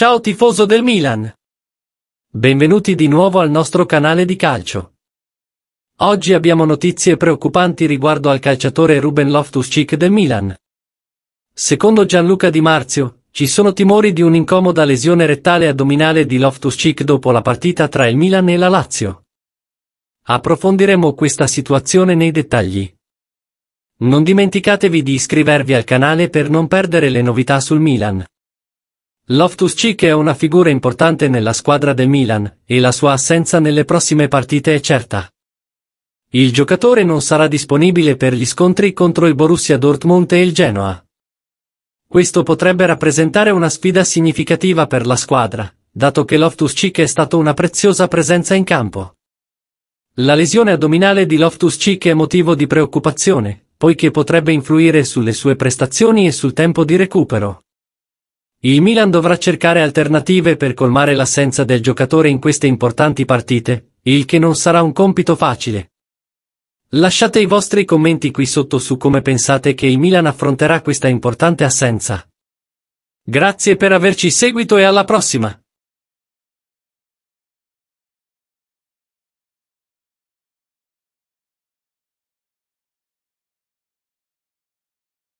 Ciao tifoso del Milan! Benvenuti di nuovo al nostro canale di calcio. Oggi abbiamo notizie preoccupanti riguardo al calciatore Ruben Loftus-Cheek del Milan. Secondo Gianluca Di Marzio, ci sono timori di un'incomoda lesione rettale addominale di Loftus-Cheek dopo la partita tra il Milan e la Lazio. Approfondiremo questa situazione nei dettagli. Non dimenticatevi di iscrivervi al canale per non perdere le novità sul Milan. Loftus-Cheek è una figura importante nella squadra del Milan, e la sua assenza nelle prossime partite è certa. Il giocatore non sarà disponibile per gli scontri contro il Borussia Dortmund e il Genoa. Questo potrebbe rappresentare una sfida significativa per la squadra, dato che Loftus-Cheek è stata una preziosa presenza in campo. La lesione addominale di Loftus-Cheek è motivo di preoccupazione, poiché potrebbe influire sulle sue prestazioni e sul tempo di recupero. Il Milan dovrà cercare alternative per colmare l'assenza del giocatore in queste importanti partite, il che non sarà un compito facile. Lasciate i vostri commenti qui sotto su come pensate che il Milan affronterà questa importante assenza. Grazie per averci seguito e alla prossima!